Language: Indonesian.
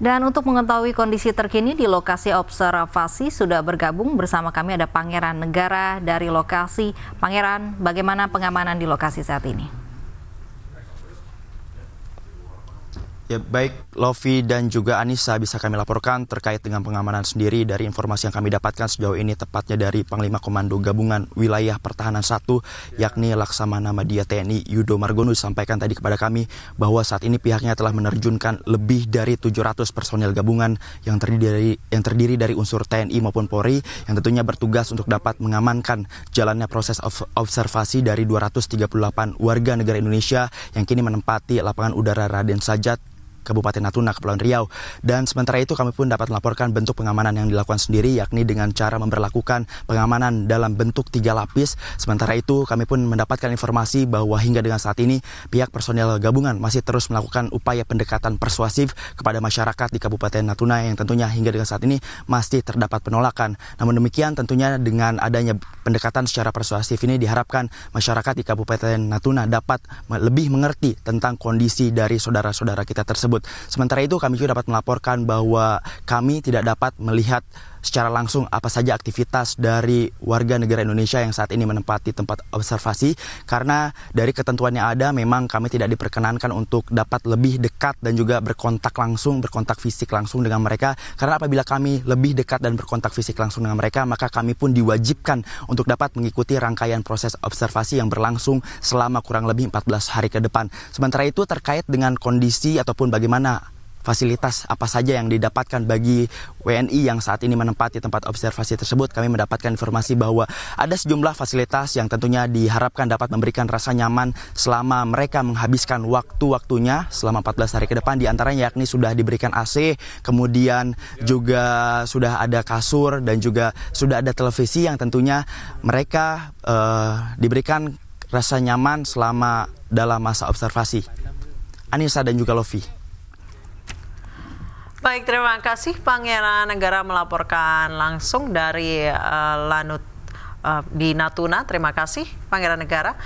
Dan untuk mengetahui kondisi terkini di lokasi observasi sudah bergabung bersama kami ada Pangeran Negara dari lokasi. Pangeran, bagaimana pengamanan di lokasi saat ini? Ya baik Lofi dan juga Anissa bisa kami laporkan terkait dengan pengamanan sendiri dari informasi yang kami dapatkan sejauh ini tepatnya dari Panglima Komando Gabungan Wilayah Pertahanan 1 yakni Laksamana Madia TNI Yudo Margono disampaikan tadi kepada kami bahwa saat ini pihaknya telah menerjunkan lebih dari 700 personel gabungan yang terdiri dari yang terdiri dari unsur TNI maupun Polri yang tentunya bertugas untuk dapat mengamankan jalannya proses observasi dari 238 warga negara Indonesia yang kini menempati lapangan udara Raden Sajat Kabupaten Natuna, Kepulauan Riau. Dan sementara itu kami pun dapat melaporkan bentuk pengamanan yang dilakukan sendiri yakni dengan cara memperlakukan pengamanan dalam bentuk tiga lapis. Sementara itu kami pun mendapatkan informasi bahwa hingga dengan saat ini pihak personel gabungan masih terus melakukan upaya pendekatan persuasif kepada masyarakat di Kabupaten Natuna yang tentunya hingga dengan saat ini masih terdapat penolakan. Namun demikian tentunya dengan adanya pendekatan secara persuasif ini diharapkan masyarakat di Kabupaten Natuna dapat lebih mengerti tentang kondisi dari saudara-saudara kita tersebut tersebut. Sementara itu kami juga dapat melaporkan bahwa kami tidak dapat melihat secara langsung apa saja aktivitas dari warga negara Indonesia yang saat ini menempati tempat observasi karena dari ketentuan yang ada memang kami tidak diperkenankan untuk dapat lebih dekat dan juga berkontak langsung berkontak fisik langsung dengan mereka karena apabila kami lebih dekat dan berkontak fisik langsung dengan mereka maka kami pun diwajibkan untuk dapat mengikuti rangkaian proses observasi yang berlangsung selama kurang lebih 14 hari ke depan. Sementara itu terkait dengan kondisi ataupun bagaimana fasilitas apa saja yang didapatkan bagi WNI yang saat ini menempati tempat observasi tersebut, kami mendapatkan informasi bahwa ada sejumlah fasilitas yang tentunya diharapkan dapat memberikan rasa nyaman selama mereka menghabiskan waktu-waktunya selama 14 hari ke depan, diantaranya yakni sudah diberikan AC, kemudian juga sudah ada kasur dan juga sudah ada televisi yang tentunya mereka eh, diberikan rasa nyaman selama dalam masa observasi. Anissa dan juga Lofi. Baik, terima kasih Pangeran Negara melaporkan langsung dari uh, Lanut uh, di Natuna. Terima kasih Pangeran Negara.